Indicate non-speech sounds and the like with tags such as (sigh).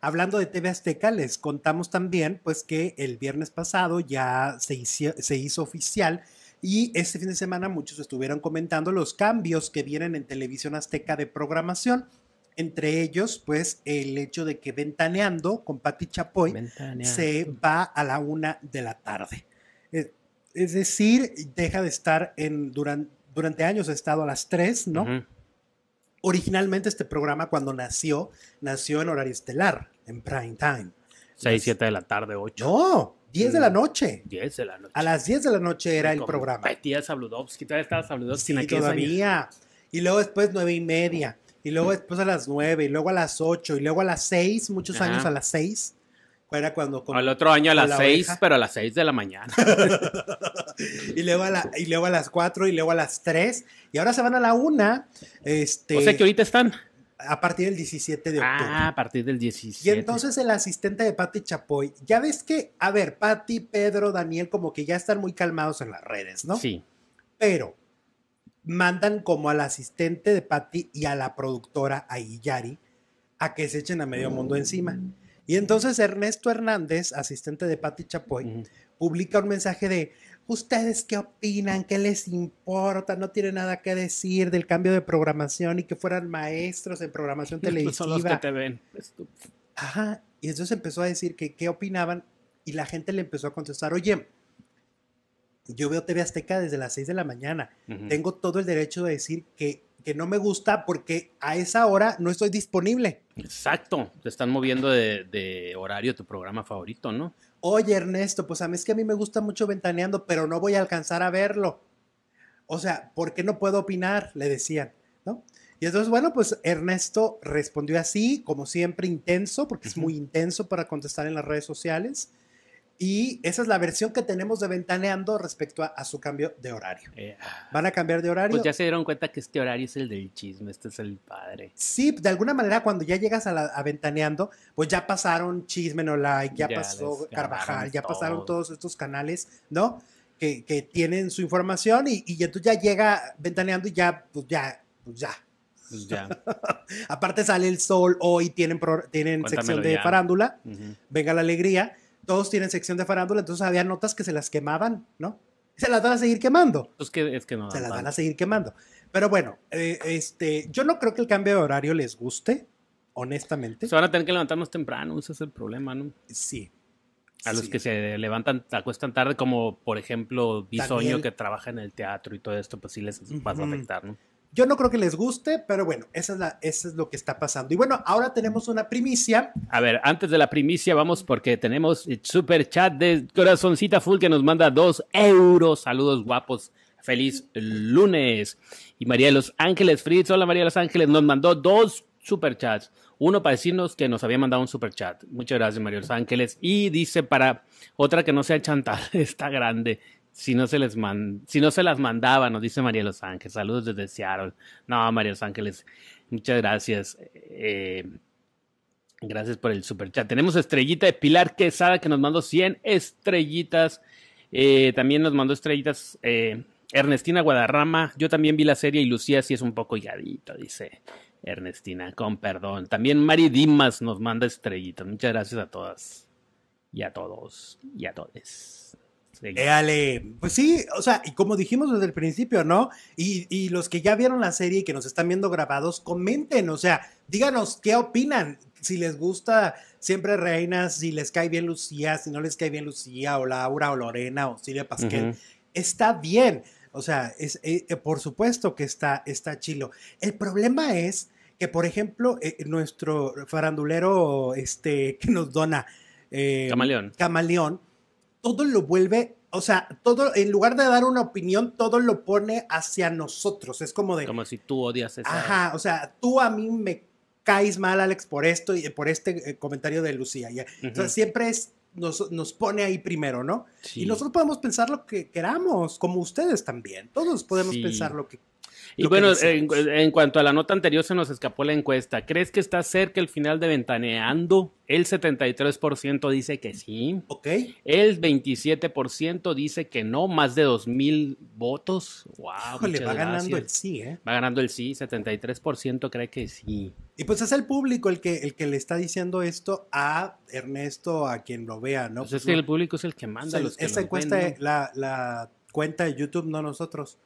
Hablando de TV Azteca, les contamos también pues que el viernes pasado ya se hizo, se hizo oficial y este fin de semana muchos estuvieron comentando los cambios que vienen en Televisión Azteca de programación. Entre ellos, pues, el hecho de que Ventaneando con Patti Chapoy se va a la una de la tarde. Eh, es decir, deja de estar en, durante, durante años ha estado a las tres, ¿no? originalmente este programa cuando nació, nació en horario estelar, en prime time. 6, 7 de la tarde, 8. No, 10 de la mm, noche. 10 de la noche. A las 10 de la noche era el programa. Sabludovsky, todavía estaba Sabludovsky en Y luego después 9 y media. Y luego mm. después a las 9, y luego a las 8, y luego a las 6, muchos años a las 6. Era cuando... Al otro año a las seis pero a las 6 de la mañana. (laughs) y, luego a las cuatro y luego a las tres Y ahora se van a la una Este, o sea que ahorita están... A partir del 17 de octubre. Ah, a partir del 17. Y entonces el asistente de Patti Chapoy, ya ves que, a ver, Patti, Pedro, Daniel, como que ya están muy calmados en las redes, ¿no? Sí. Pero mandan como al asistente de Patti y a la productora, a a que se echen a medio mundo encima. Y entonces Ernesto Hernández, asistente de Patti Chapoy, publica un mensaje de, ¿ustedes qué opinan? ¿Qué les importa? No tiene nada que decir del cambio de programación y que fueran maestros en programación televisiva. Son los que te ven. Ajá. Y entonces empezó a decir que qué opinaban y la gente le empezó a contestar, oye, yo veo TV Azteca desde las 6 de la mañana. Tengo todo el derecho de decir que, que, no me gusta porque a esa hora no estoy disponible. Exacto, te están moviendo de, horario tu programa favorito, ¿no? Oye, Ernesto, pues a mí es que a mí me gusta mucho ventaneando, pero no voy a alcanzar a verlo. O sea, ¿por qué no puedo opinar? Le decían, ¿no? Y entonces, bueno, pues Ernesto respondió así, como siempre, intenso, porque es muy intenso para contestar en las redes sociales. Y esa es la versión que tenemos de Ventaneando respecto a, su cambio de horario. Eh, ah. Van a cambiar de horario. Pues ya se dieron cuenta que este horario es el del chisme, este es el padre. Sí, de alguna manera cuando ya llegas a, a Ventaneando, pues ya pasaron Chisme No Like, ya, pasó Carvajal, ya pasaron todos estos canales, ¿no? Que, que tienen su información y, y entonces ya llega Ventaneando y ya, pues ya, pues ya, pues ya. (laughs) Aparte sale el sol, hoy tienen, tienen sección de farándula, venga la alegría todos tienen sección de farándula, entonces había notas que se las quemaban, ¿no? Se las van a seguir quemando. Pues es que no. Se las van a seguir quemando. Pero bueno, eh, este, yo no creo que el cambio de horario les guste, honestamente. Se van a tener que levantarnos más temprano, ese es el problema, ¿no? Sí. A los que se levantan, acuestan tarde, como por ejemplo Bisoño que trabaja en el teatro y todo esto, pues sí les va a afectar, ¿no? Yo no creo que les guste, pero bueno, esa es eso es lo que está pasando. Y bueno, ahora tenemos una primicia. A ver, antes de la primicia, vamos porque tenemos el super chat de Corazoncita Full que nos manda dos euros. Saludos guapos. Feliz lunes. Y María de los Ángeles Fritz, hola María de los Ángeles, nos mandó dos super chats. Uno para decirnos que nos había mandado un super chat. Muchas gracias, María de los Ángeles. Y dice para otra que no sea chantal, (laughs) está grande si no se les si no se las mandaba, nos dice María Los Ángeles. Saludos desde Seattle. No, María Los Ángeles, muchas gracias. Eh, gracias por el super chat. Tenemos estrellita de Pilar Quesada que nos mandó 100 estrellitas. Eh, también nos mandó estrellitas eh, Ernestina Guadarrama. Yo también vi la serie y Lucía sí es un poco higadito, dice Ernestina, con perdón. También Mari Dimas nos manda estrellitas. Muchas gracias a todas y a todos y a todos. Éale. Pues sí, o sea, y como dijimos desde el principio, ¿no? Y, los que ya vieron la serie y que nos están viendo grabados, comenten, o sea, díganos qué opinan. Si les gusta siempre Reinas, si les cae bien Lucía, si no les cae bien Lucía, o Laura, o Lorena, o Silvia Pasquel. Está bien. O sea, es, eh, eh, por supuesto que está, está chilo. El problema es que, por ejemplo, eh, nuestro farandulero este, que nos dona. Camaleón. Camaleón todo lo vuelve, o sea, todo, en lugar de dar una opinión, todo lo pone hacia nosotros. Es como de. Como si tú odias eso. Ajá, o sea, tú a mí me caes mal, Alex, por esto y por este eh, comentario de Lucía. Ya. O sea, siempre es nos, pone ahí primero, ¿no? Y nosotros podemos pensar lo que queramos, como ustedes también. Todos podemos pensar lo que y bueno, en, cuanto a la nota anterior se nos escapó la encuesta. ¿Crees que está cerca el final de Ventaneando? El 73% dice que sí. Ok. El 27% dice que no, más de 2.000 votos. Wow, va ganando el sí, ¿eh? Va ganando el sí, 73% cree que sí. Y pues es el público el que, el que le está diciendo esto a Ernesto, a quien lo vea, ¿no? Pues es pues que el público es el que manda. Esta encuesta, la, la cuenta de YouTube, no nosotros.